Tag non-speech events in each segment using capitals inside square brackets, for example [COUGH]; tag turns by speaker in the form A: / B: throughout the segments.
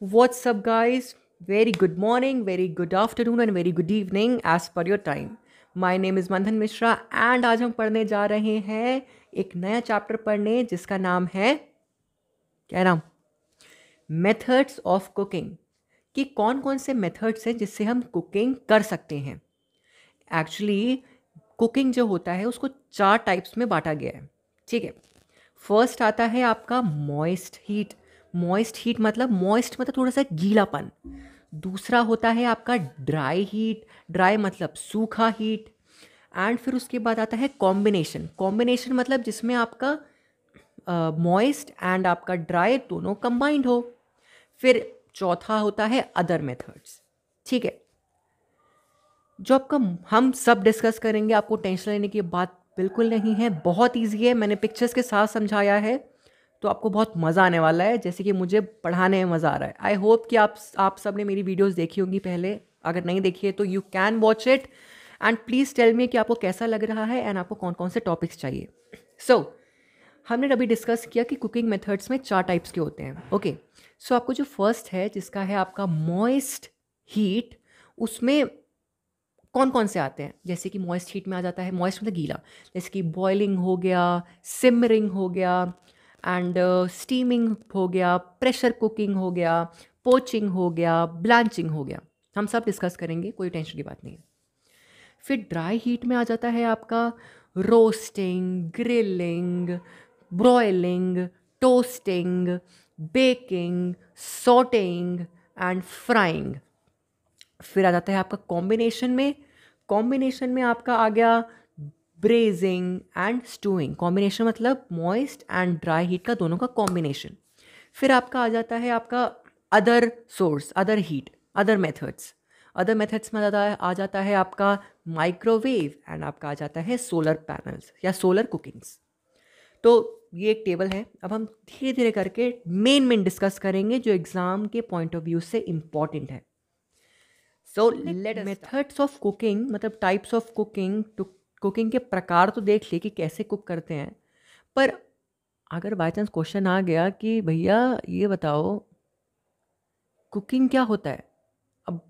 A: What's up, guys? Very good morning, very good afternoon, and very good evening as per your time. My name is Mandhan Mishra and आज हम पढ़ने जा रहे हैं एक नया चैप्टर पढ़ने जिसका नाम है क्या नाम मेथड्स ऑफ कुकिंग कि कौन कौन से मेथड्स हैं जिससे हम कुकिंग कर सकते हैं एक्चुअली कुकिंग जो होता है उसको चार टाइप्स में बांटा गया है ठीक है फर्स्ट आता है आपका मॉइस्ट हीट मॉइस्ट हीट मतलब मॉइस्ट मतलब थोड़ा सा गीलापन दूसरा होता है आपका ड्राई हीट ड्राई मतलब सूखा हीट एंड फिर उसके बाद आता है कॉम्बिनेशन कॉम्बिनेशन मतलब जिसमें आपका मॉइस्ट uh, एंड आपका ड्राई दोनों कंबाइंड हो फिर चौथा होता है अदर मेथड्स ठीक है जो आपका हम सब डिस्कस करेंगे आपको टेंशन लेने की बात बिल्कुल नहीं है बहुत ईजी है मैंने पिक्चर्स के साथ समझाया है तो आपको बहुत मज़ा आने वाला है जैसे कि मुझे पढ़ाने में मज़ा आ रहा है आई होप कि आप आप सब ने मेरी वीडियोस देखी होंगी पहले अगर नहीं देखी है तो you can watch it and please tell me कि आपको कैसा लग रहा है एंड आपको कौन कौन से टॉपिक्स चाहिए सो so, हमने अभी डिस्कस किया कि कुकिंग मेथड्स में चार टाइप्स के होते हैं ओके okay, सो so आपको जो फर्स्ट है जिसका है आपका मॉइस्ट हीट उसमें कौन कौन से आते हैं जैसे कि मॉइस्ट हीट में आ जाता है मॉइस्ट मतलब गीला जैसे कि बॉयलिंग हो गया सिमरिंग हो गया एंड स्टीमिंग uh, हो गया प्रेशर कुकिंग हो गया पोचिंग हो गया ब्लांचिंग हो गया हम सब डिस्कस करेंगे कोई टेंशन की बात नहीं है फिर ड्राई हीट में आ जाता है आपका roasting grilling broiling toasting baking sauteing and frying फिर आ जाता है आपका कॉम्बिनेशन में कॉम्बिनेशन में आपका आ गया ब्रेजिंग एंड स्टूइंग कॉम्बिनेशन मतलब मॉइस्ट एंड ड्राई हीट का दोनों का कॉम्बिनेशन फिर आपका आ जाता है आपका other source other heat other methods other methods में ज़्यादा आ जाता है आपका माइक्रोवेव एंड आपका आ जाता है सोलर पैनल्स या सोलर कुकिंग्स तो ये एक टेबल है अब हम धीरे धीरे करके मेन मेन डिस्कस करेंगे जो एग्ज़ाम के पॉइंट ऑफ व्यू से इम्पॉर्टेंट है so let methods of cooking मतलब types of cooking to cooking के प्रकार तो देख लिए कि कैसे कुक करते हैं पर अगर बाई चांस क्वेश्चन आ गया कि भैया ये बताओ कुकिंग क्या होता है अब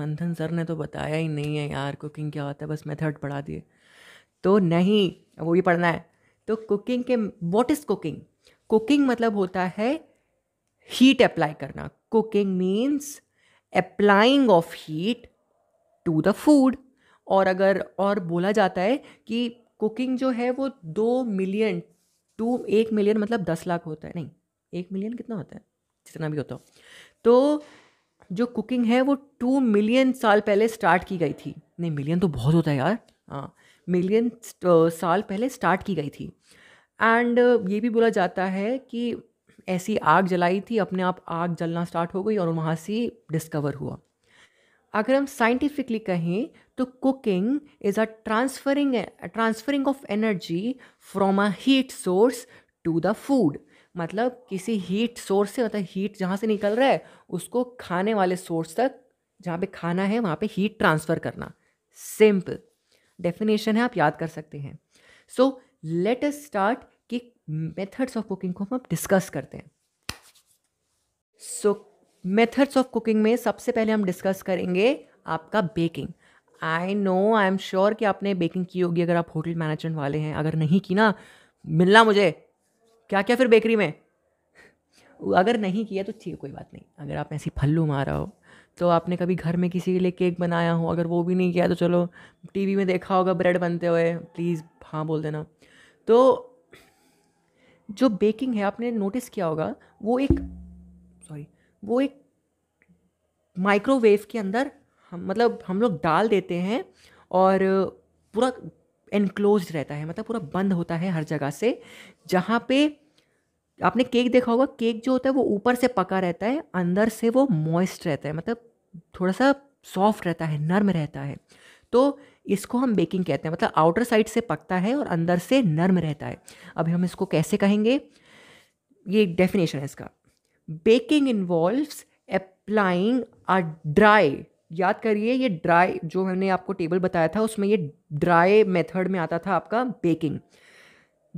A: मंथन सर ने तो बताया ही नहीं है यार कुकिंग क्या होता है बस मेथड पढ़ा दिए तो नहीं वो भी पढ़ना है तो कुकिंग के वॉट इज़ कुकिंग कुकिंग मतलब होता है हीट अप्लाई करना cooking means applying of heat to the food और अगर और बोला जाता है कि कुकिंग जो है वो दो मिलियन टू एक मिलियन मतलब दस लाख होता है नहीं एक मिलियन कितना होता है जितना भी होता हो तो जो कुकिंग है वो टू मिलियन साल पहले स्टार्ट की गई थी नहीं मिलियन तो बहुत होता है यार हाँ मिलियन साल पहले स्टार्ट की गई थी एंड ये भी बोला जाता है कि ऐसी आग जलाई थी अपने आप आग जलना स्टार्ट हो गई और वहाँ से डिस्कवर हुआ अगर हम साइंटिफिकली कहें तो cooking is a transferring transferring of energy from a heat source to the food मतलब किसी हीट सोर्स से मतलब हीट जहाँ से निकल रहा है उसको खाने वाले सोर्स तक जहाँ पे खाना है वहाँ पे हीट ट्रांसफ़र करना सिंपल डेफिनेशन है आप याद कर सकते हैं सो लेट अस स्टार्ट कि मेथड्स ऑफ कुकिंग को हम अब डिस्कस करते हैं so so, methods of cooking में सबसे पहले हम डिस्कस करेंगे आपका baking I know I am sure कि आपने बेकिंग की होगी अगर आप होटल मैनेजमेंट वाले हैं अगर नहीं की ना मिलना मुझे क्या क्या फिर बेकरी में अगर नहीं किया तो ठीक कोई बात नहीं अगर आप ऐसी फल्लू मारा हो तो आपने कभी घर में किसी के लिए केक बनाया हो अगर वो भी नहीं किया तो चलो टीवी में देखा होगा ब्रेड बनते हुए प्लीज़ हाँ बोल देना तो जो बेकिंग है आपने नोटिस किया होगा वो एक वो एक माइक्रोवेव के अंदर हम मतलब हम लोग डाल देते हैं और पूरा एनक्लोज रहता है मतलब पूरा बंद होता है हर जगह से जहाँ पे आपने केक देखा होगा केक जो होता है वो ऊपर से पका रहता है अंदर से वो मॉइस्ट रहता है मतलब थोड़ा सा सॉफ्ट रहता है नर्म रहता है तो इसको हम बेकिंग कहते हैं मतलब आउटर साइड से पकता है और अंदर से नर्म रहता है अभी हम इसको कैसे कहेंगे ये डेफिनेशन है इसका baking involves applying a dry याद करिए ये ड्राई जो मैंने आपको टेबल बताया था उसमें ये ड्राई मेथड में आता था आपका baking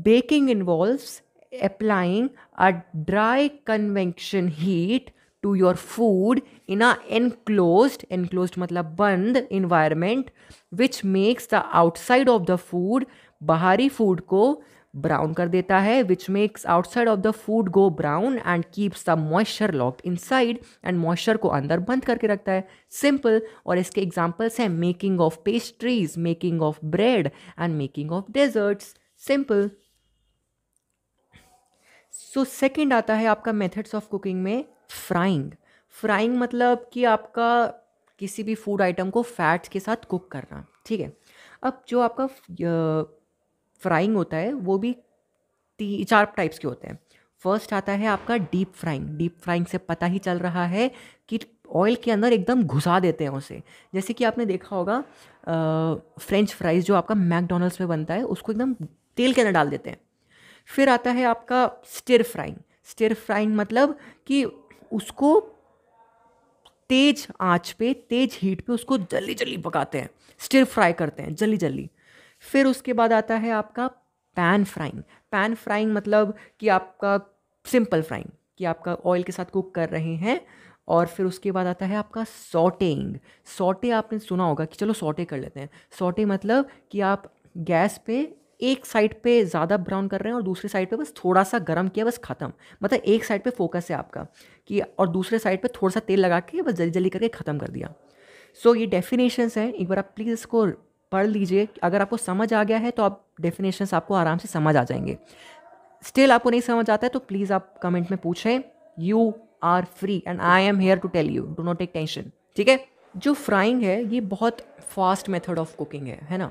A: baking involves applying a dry convention heat to your food in a enclose enclose मतलब बंद environment which makes the outside of the food बाहरी फूड को ब्राउन कर देता है which makes outside of the food go brown and keeps the moisture locked side and moisture को अंदर बंद करके रखता है सिंपल और इसके एग्जाम्पल्स हैं making of pastries making of bread and making of desserts simple so second आता है आपका मेथड्स ऑफ कुकिंग में फ्राइंग फ्राइंग मतलब कि आपका किसी भी फूड आइटम को फैट्स के साथ कुक करना ठीक है अब जो आपका फ्राइंग होता है वो भी तीन चार टाइप्स के होते हैं फर्स्ट आता है आपका डीप फ्राइंग डीप फ्राइंग से पता ही चल रहा है कि ऑयल के अंदर एकदम घुसा देते हैं उसे जैसे कि आपने देखा होगा फ्रेंच फ्राइज जो आपका मैकडोनल्ड्स में बनता है उसको एकदम तेल के अंदर डाल देते हैं फिर आता है आपका स्टिर फ्राइंग स्टिर फ्राइंग मतलब कि उसको तेज आँच पे तेज हीट पे उसको जल्दी जल्दी पकाते हैं स्टिर फ्राई करते हैं जल्दी जल्दी फिर उसके बाद आता है आपका पैन फ्राइंग पैन फ्राइंग मतलब कि आपका सिंपल फ्राइंग कि आपका ऑयल के साथ कुक कर रहे हैं और फिर उसके बाद आता है आपका सॉटेइंग सॉटे आपने सुना होगा कि चलो सॉटे कर लेते हैं सॉटे मतलब कि आप गैस पे एक साइड पे ज़्यादा ब्राउन कर रहे हैं और दूसरे साइड पे बस थोड़ा सा गर्म किया बस ख़त्म मतलब एक साइड पे फोकस है आपका कि और दूसरे साइड पे थोड़ा सा तेल लगा के बस जल्दी जल्दी करके ख़त्म कर दिया सो so, ये डेफिनेशंस हैं एक बार आप प्लीज़ इसको पढ़ लीजिए अगर आपको समझ आ गया है तो आप डेफिनेशंस आपको आराम से समझ आ जाएंगे स्टिल आपको नहीं समझ आता है तो प्लीज़ आप कमेंट में पूछें you are free and I am here to tell you do not take tension ठीक है जो फ्राइंग है ये बहुत फास्ट मेथड ऑफ कुकिंग है है ना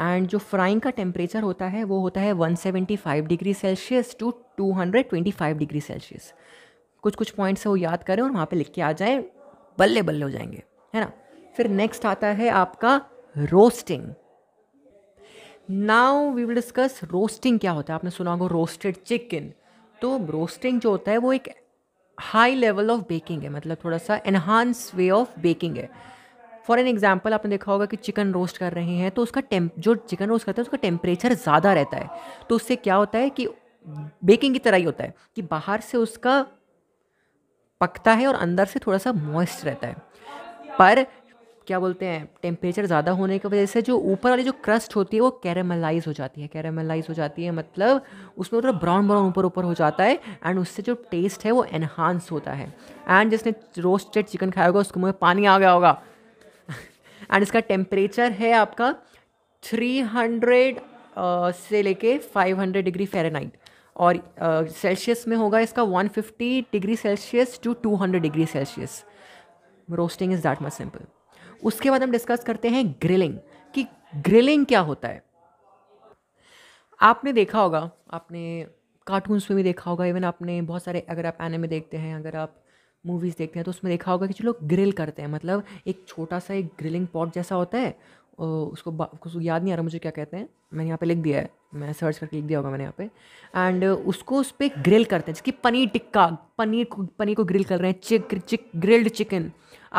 A: एंड जो फ्राइंग का टेम्परेचर होता है वो होता है 175 degree Celsius to 225 degree Celsius कुछ कुछ पॉइंट्स है वो याद करें और वहाँ पे लिख के आ जाएं बल्ले बल्ले हो जाएंगे है ना फिर नेक्स्ट आता है आपका roasting now we will discuss roasting क्या होता है आपने सुना होगा रोस्टेड चिकन तो रोस्टिंग जो होता है वो एक हाई लेवल ऑफ बेकिंग है मतलब थोड़ा सा एनहांस वे ऑफ बेकिंग है फॉर एन एग्जाम्पल आपने देखा होगा कि चिकन रोस्ट कर रहे हैं तो उसका टेम जो चिकन रोस्ट करता है उसका टेम्परेचर ज़्यादा रहता है तो उससे क्या होता है कि बेकिंग की तरह ही होता है कि बाहर से उसका पकता है और अंदर से थोड़ा सा मॉइस्ट रहता है पर क्या बोलते हैं टेम्परेचर ज़्यादा होने की वजह से जो ऊपर वाली जो क्रस्ट होती है वो कैरेमलाइज हो जाती है कैरेमलाइज हो जाती है मतलब उसमें थोड़ा ब्राउन ब्राउन ऊपर ऊपर हो जाता है एंड उससे जो टेस्ट है वो एनहांस होता है एंड जिसने रोस्टेड चिकन खाया होगा उसके मुँह में पानी आ गया होगा एंड [LAUGHS] इसका टेम्परेचर है आपका थ्री हंड्रेड से लेके फाइव हंड्रेड डिग्री फेरेनाइट और सेल्सियस uh, में होगा इसका one fifty degree Celsius to two hundred degree Celsius roasting is that much simple उसके बाद हम डिस्कस करते हैं ग्रिलिंग कि ग्रिलिंग क्या होता है आपने देखा होगा आपने कार्टून्स में भी देखा होगा इवन आपने बहुत सारे अगर आप में देखते हैं अगर आप मूवीज़ देखते हैं तो उसमें देखा होगा कि जो लोग ग्रिल करते हैं मतलब एक छोटा सा एक ग्रिलिंग पॉट जैसा होता है उसको उसको याद नहीं आ रहा मुझे क्या कहते हैं मैंने यहाँ पे लिख दिया है मैं सर्च करके लिख दिया होगा मैंने यहाँ पे एंड उसको उस पर ग्रिल करते हैं जिसकी पनीर टिक्का पनीर को पनीर को ग्रिल कर रहे हैं चिक चिक ग्रिल्ड चिकन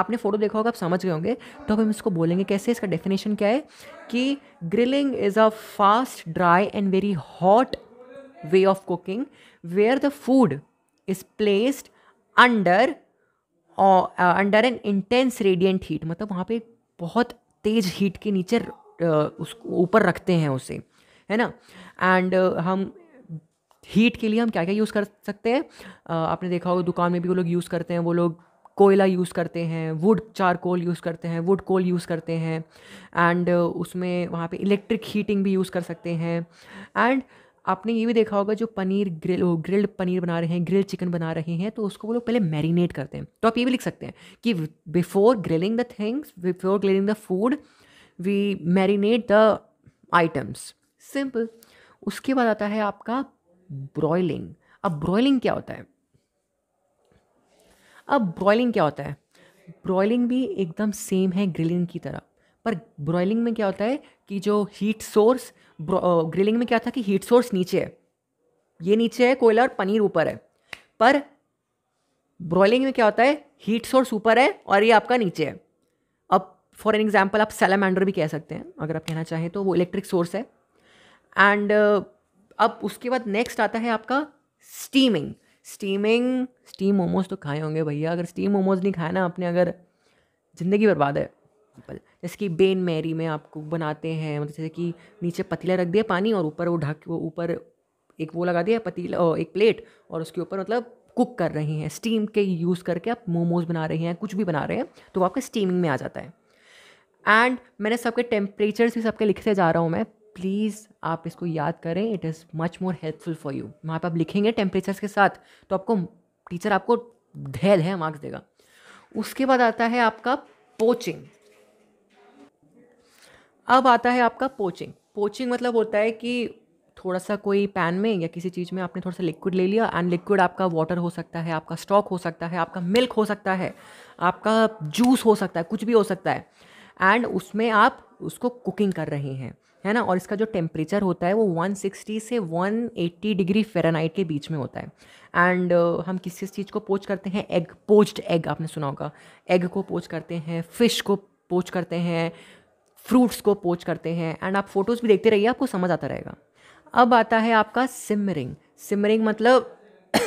A: आपने फ़ोटो देखा होगा आप समझ गए होंगे तो अब हम इसको बोलेंगे कैसे इसका डेफिनेशन क्या है कि grilling is a fast dry and very hot way of cooking where the food is placed under under an intense radiant heat मतलब वहाँ पे बहुत तेज हीट के नीचे उसको ऊपर रखते हैं उसे है ना एंड हम हीट के लिए हम क्या क्या यूज़ कर सकते हैं आपने देखा होगा दुकान में भी वो लोग यूज़ करते हैं वो लोग कोयला यूज़ करते हैं वुड चारकोल यूज़ करते हैं वुड कोल यूज़ करते हैं एंड उसमें वहाँ पे इलेक्ट्रिक हीटिंग भी यूज़ कर सकते हैं एंड आपने ये भी देखा होगा जो पनीर ग्रिल ग्रिल्ड पनीर बना रहे हैं ग्रिल्ड चिकन बना रहे हैं तो उसको वो लोग पहले मैरिनेट करते हैं तो आप ये भी लिख सकते हैं कि before grilling the things before grilling the food we marinate the items simple उसके बाद आता है आपका ब्रॉयलिंग अब ब्रॉयलिंग क्या होता है अब ब्रॉयलिंग क्या होता है ब्रॉयलिंग भी एकदम सेम है ग्रिलिंग की तरह पर ब्रॉयलिंग में क्या होता है कि जो हीट सोर्स ग्रिलिंग में क्या था कि हीट सोर्स नीचे है ये नीचे है कोयला और पनीर ऊपर है पर ब्रॉयलिंग में क्या होता है हीट सोर्स ऊपर है और ये आपका नीचे है अब फॉर एन एग्जाम्पल आप सेलामेंडर भी कह सकते हैं अगर आप कहना चाहें तो वो इलेक्ट्रिक सोर्स है एंड uh, अब उसके बाद नेक्स्ट आता है आपका स्टीमिंग स्टीमिंग स्टीम मोमोज तो खाए होंगे भैया अगर स्टीम मोमोज नहीं खाए ना आपने अगर ज़िंदगी बर्बाद है जैसे कि बेन मैरी में आपको बनाते हैं मतलब जैसे कि नीचे पतीला रख दिया पानी और ऊपर वो ढक वो ऊपर एक वो लगा दिया पतीला एक प्लेट और उसके ऊपर मतलब कुक कर रही हैं स्टीम के यूज़ करके आप मोमोज बना रहे हैं कुछ भी बना रहे हैं तो वो आपके स्टीमिंग में आ जाता है एंड मैंने सबके टेम्परेचर्स भी सबके लिखते जा रहा हूँ मैं प्लीज़ आप इसको याद करें it is much more helpful for you वहाँ पर आप लिखेंगे टेम्परेचर्स के साथ तो आपको टीचर आपको धैल है मार्क्स देगा उसके बाद आता है आपका पोचिंग अब आता है आपका पोचिंग पोचिंग मतलब होता है कि थोड़ा सा कोई पैन में या किसी चीज़ में आपने थोड़ा सा लिक्विड ले लिया एंड लिक्विड आपका वाटर हो सकता है आपका स्टॉक हो सकता है आपका मिल्क हो सकता है आपका जूस हो सकता है कुछ भी हो सकता है एंड उसमें आप उसको कुकिंग कर रहे हैं है ना और इसका जो टेम्परेचर होता है वो 160 से 180 डिग्री फेरानाइट के बीच में होता है एंड uh, हम किस किस चीज़ को पोच करते हैं एग पोच्ड एग आपने सुना होगा एग को पोच करते हैं फ़िश को पोच करते हैं फ्रूट्स को पोच करते हैं एंड आप फोटोज़ भी देखते रहिए आपको समझ आता रहेगा अब आता है आपका सिमरिंग सिमरिंग मतलब [COUGHS]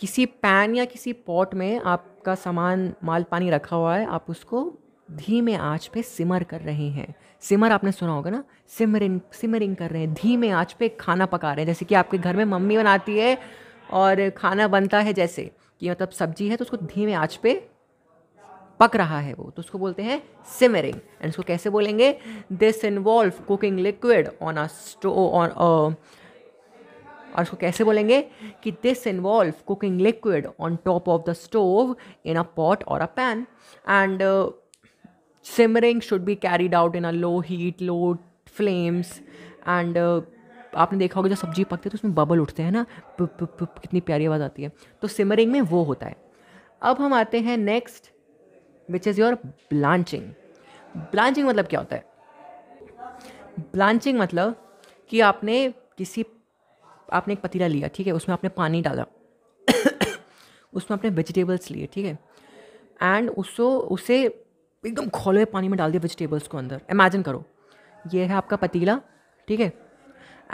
A: किसी पैन या किसी पॉट में आपका सामान माल पानी रखा हुआ है आप उसको धीमे आंच पे सिमर कर रहे हैं सिमर आपने सुना होगा ना सिमरिंग सिमरिंग कर रहे हैं धीमे आंच पे खाना पका रहे हैं जैसे कि आपके घर में मम्मी बनाती है और खाना बनता है जैसे कि मतलब सब्जी है तो उसको धीमे आंच पे पक रहा है वो तो उसको बोलते हैं सिमरिंग एंड उसको कैसे बोलेंगे this involve cooking liquid on a stove on और इसको कैसे बोलेंगे कि this involve cooking liquid on top of the stove in a pot और a pan and simmering should be carried out in a low heat low flames and आपने देखा होगा जब सब्जी पकती है तो उसमें बबल उठते हैं ना पुप पुप पुप कितनी प्यारी आवाज़ आती है तो सिमरिंग में वो होता है अब हम आते हैं next which is your blanching blanching मतलब क्या होता है ब्लांचिंग मतलब कि आपने किसी आपने एक पतीला लिया ठीक है उसमें आपने पानी डाला [COUGHS] उसमें आपने वेजिटेबल्स लिए ठीक है एंड उसको उसे एकदम खोले पानी में डाल दिया वेजिटेबल्स को अंदर इमेजिन करो ये है आपका पतीला ठीक है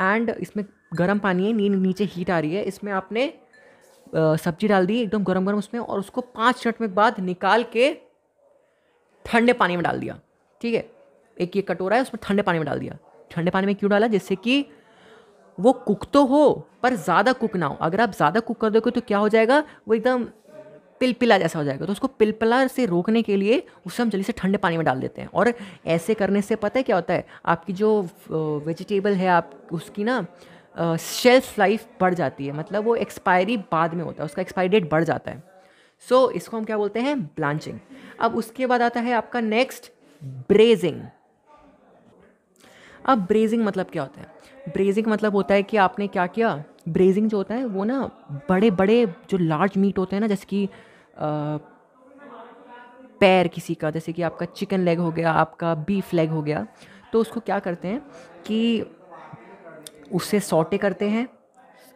A: एंड इसमें गर्म पानी है नी, नीचे हीट आ रही है इसमें आपने सब्जी डाल दी एकदम गर्म गर्म उसमें और उसको पाँच मिनट में बाद निकाल के ठंडे पानी में डाल दिया ठीक है एक ये कटोरा है उसमें ठंडे पानी में डाल दिया ठंडे पानी में क्यों डाला जिससे कि वो कुक तो हो पर ज़्यादा कुक ना हो अगर आप ज़्यादा कुक कर दोगे तो क्या हो जाएगा वो एकदम पिलपिला जैसा हो जाएगा तो उसको पिलपिला से रोकने के लिए उसे हम जल्दी से ठंडे पानी में डाल देते हैं और ऐसे करने से पता है क्या होता है आपकी जो वेजिटेबल है आप उसकी ना शेल्फ लाइफ बढ़ जाती है मतलब वो एक्सपायरी बाद में होता है उसका एक्सपायरी डेट बढ़ जाता है सो so, इसको हम क्या बोलते हैं ब्लांचिंग अब उसके बाद आता है आपका नेक्स्ट ब्रेजिंग अब ब्रेजिंग मतलब क्या होता है ब्रेजिंग मतलब होता है कि आपने क्या किया ब्रेजिंग जो होता है वो ना बड़े बड़े जो लार्ज मीट होते हैं ना जैसे कि पैर किसी का जैसे कि आपका चिकन लेग हो गया आपका बीफ लेग हो गया तो उसको क्या करते हैं कि उससे सोटे करते हैं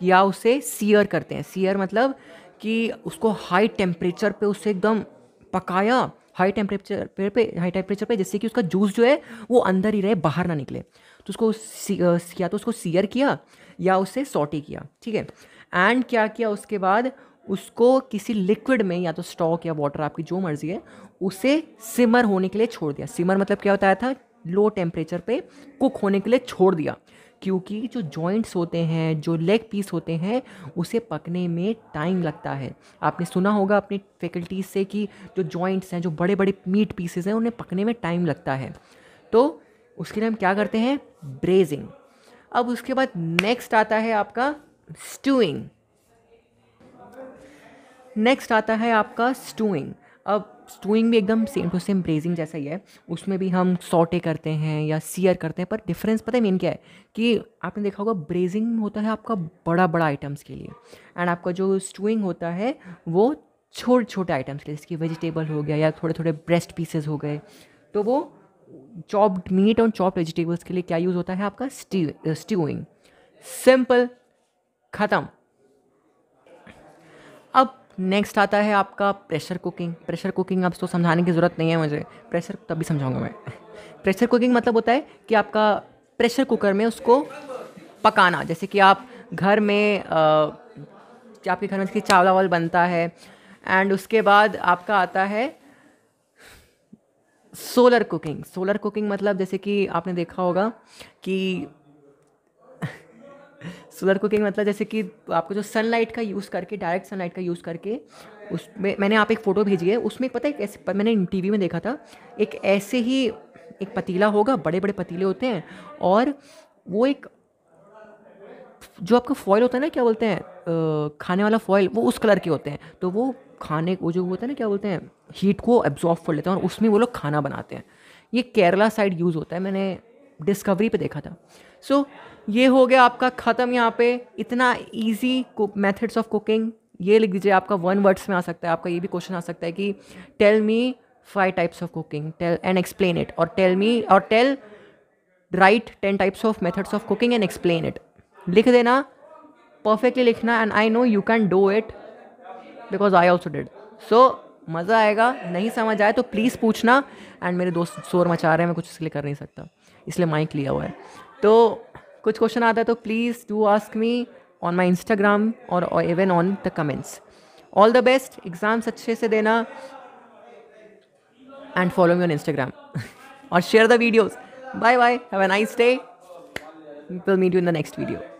A: या उसे सीयर करते हैं सीयर मतलब कि उसको हाई टेम्परेचर पे उसे एकदम पकाया हाई टेम्परेचर पे, पे हाई टेम्परेचर पे जिससे कि उसका जूस जो है वो अंदर ही रहे बाहर ना निकले तो उसको या तो उसको सीयर किया या उसे सॉटी किया ठीक है एंड क्या किया उसके बाद उसको किसी लिक्विड में या तो स्टॉक या वाटर आपकी जो मर्ज़ी है उसे सिमर होने के लिए छोड़ दिया सिमर मतलब क्या होता था लो टेम्परेचर पे कुक होने के लिए छोड़ दिया क्योंकि जो जॉइंट्स होते हैं जो लेग पीस होते हैं उसे पकने में टाइम लगता है आपने सुना होगा अपनी फैकल्टीज़ से कि जो जॉइंट्स हैं जो बड़े बड़े मीट पीसेस हैं उन्हें पकने में टाइम लगता है तो उसके लिए हम क्या करते हैं ब्रेजिंग अब उसके बाद नेक्स्ट आता है आपका स्टूइंग नेक्स्ट आता है आपका स्टूइंग अब स्टूइंग भी एकदम सेम टू सेम ब्रेजिंग जैसा ही है उसमें भी हम सॉटे करते हैं या सीयर करते हैं पर डिफरेंस पता है मेन क्या है कि आपने देखा होगा ब्रेजिंग होता है आपका बड़ा बड़ा आइटम्स के लिए एंड आपका जो स्टूइंग होता है वो छोटे छोटे आइटम्स के लिए जैसे कि वेजिटेबल हो गया या थोड़े थोड़े ब्रेस्ट पीसेज हो गए तो वो चॉप्ड मीट और चॉप्ड वेजिटेबल्स के लिए क्या यूज़ होता है आपका स्टूइंग सिंपल ख़त्म अब नेक्स्ट आता है आपका प्रेशर कुकिंग प्रेशर कुकिंग अब तो समझाने की ज़रूरत नहीं है मुझे प्रेशर तभी समझाऊंगा मैं प्रेशर [LAUGHS] कुकिंग मतलब होता है कि आपका प्रेशर कुकर में उसको पकाना जैसे कि आप घर में आ, आपके घर में इसकी चावल वावल बनता है एंड उसके बाद आपका आता है सोलर कुकिंग सोलर कुकिंग मतलब जैसे कि आपने देखा होगा कि सोलर कुकिंग मतलब जैसे कि आपको जो सनलाइट का यूज़ करके डायरेक्ट सनलाइट का यूज़ करके उसमें मैंने आप एक फ़ोटो भेजी है उसमें पता है कैसे मैंने टीवी में देखा था एक ऐसे ही एक पतीला होगा बड़े बड़े पतीले होते हैं और वो एक जो आपका फॉयल होता है ना क्या बोलते हैं खाने वाला फॉयल वो उस कलर के होते हैं तो वो खाने वो जो होता है ना क्या बोलते हैं हीट को एब्जॉर्व कर लेते हैं और उसमें वो लोग खाना बनाते हैं ये केरला साइड यूज़ होता है मैंने डिस्कवरी पे देखा था सो so, ये हो गया आपका ख़त्म यहाँ पे इतना ईजी मेथड्स ऑफ कुकिंग ये लिख दीजिए आपका वन वर्ड्स में आ सकता है आपका ये भी क्वेश्चन आ सकता है कि tell me five types of cooking tell and explain it और टेल मी और tell right ten types of methods of cooking and explain it लिख देना परफेक्टली लिखना and I know you can do it because I also did so मज़ा आएगा नहीं समझ आए तो प्लीज़ पूछना एंड मेरे दोस्त शोर मचा रहे हैं मैं कुछ इसलिए कर नहीं सकता इसलिए माइक लिया हुआ है तो कुछ क्वेश्चन आता है तो please do ask me on my Instagram और even on the comments all the best exams अच्छे से देना and follow me on Instagram और share the videos bye bye have nice day will meet you in the next video